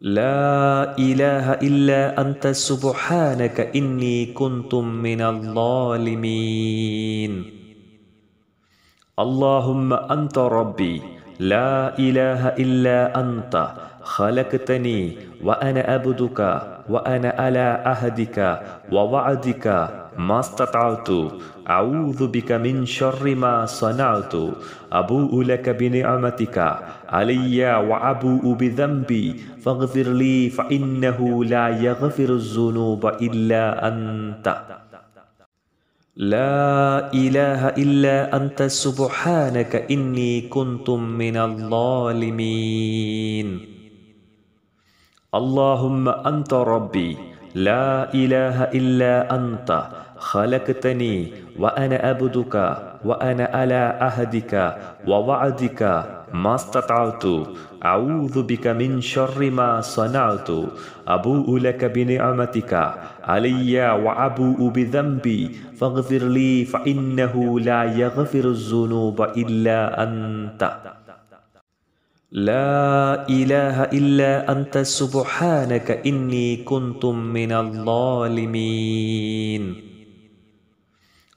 لا إله إلا أنت سبحانك إني كنت من الظالمين اللهم أنت ربي لا إله إلا أنت خلقتني وأنا أبدك وأنا على عهدك ووعدك ما استطعت أعوذ بك من شر ما صنعت أبوء لك بنعمتك علي وأبوء بذنبي فاغفر لي فإنه لا يغفر الذنوب إلا أنت لا إله إلا أنت سبحانك إني كنت من الظالمين اللهم أنت ربي لا إله إلا أنت خلقتني وأنا أبدك وأنا على عهدك ووعدك ما استطعت أعوذ بك من شر ما صنعت أبوء لك بنعمتك علي وأبوء بذنبي فاغفر لي فإنه لا يغفر الذنوب إلا أنت لا إله إلا أنت سبحانك إني كنت من الظالمين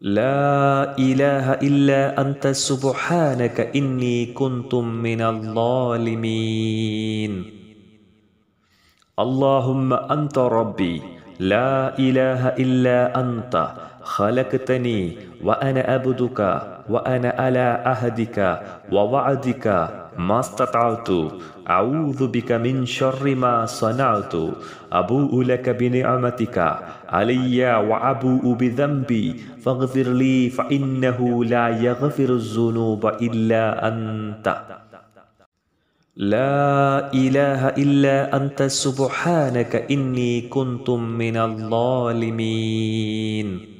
لا إله إلا أنت سبحانك إني كنت من الظالمين اللهم أنت ربي لا إله إلا أنت خلقتني وأنا أبدك وأنا على عهدك ووعدك ما استطعت أعوذ بك من شر ما صنعت أبوء لك بنعمتك علي وأبوء بذنبي فاغفر لي فإنه لا يغفر الذنوب إلا أنت لا إله إلا أنت سبحانك إني كنت من الظالمين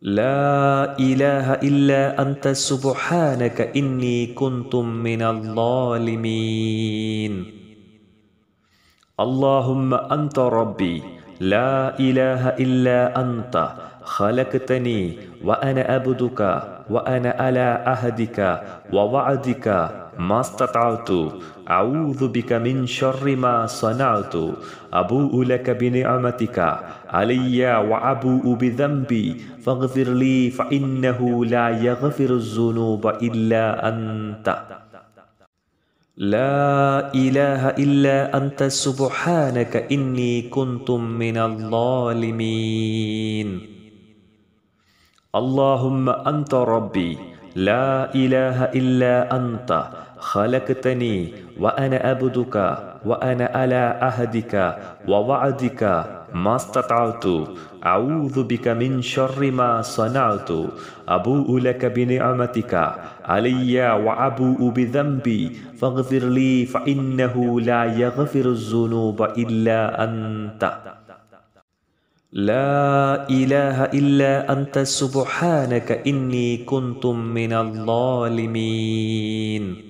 لا إله إلا أنت سبحانك إني كنت من الظالمين اللهم أنت ربي لا إله إلا أنت خلقتني وأنا أبدك وأنا على عهدك ووعدك ما استطعت أعوذ بك من شر ما صنعت أبوء لك بنعمتك علي وأبوء بذنبي فاغفر لي فإنه لا يغفر الذنوب إلا أنت لا إله إلا أنت سبحانك إني كنت من الظالمين اللهم أنت ربي لا إله إلا أنت خلقتني وأنا أبدك وأنا على أهدك ووعدك ما استطعت أعوذ بك من شر ما صنعت أبوء لك بنعمتك علي وأبوء بذنبي فاغفر لي فإنه لا يغفر الذنوب إلا أنت لا إله إلا أنت سبحانك إني كنت من الظالمين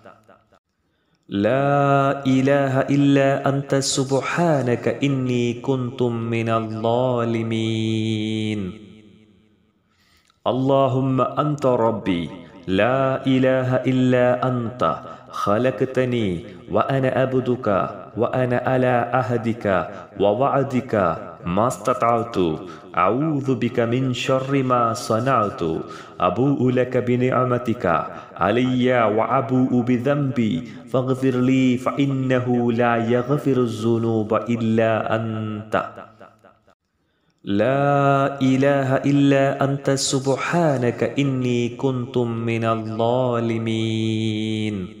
لا إله إلا أنت سبحانك إني كنت من الظالمين اللهم أنت ربي لا إله إلا أنت خلقتني وأنا أبدك وأنا على أهدك ووعدك ما استطعت أعوذ بك من شر ما صنعت أبوء لك بنعمتك علي وأبوء بذنبي فاغفر لي فإنه لا يغفر الذنوب إلا أنت لا إله إلا أنت سبحانك إني كنت من الظالمين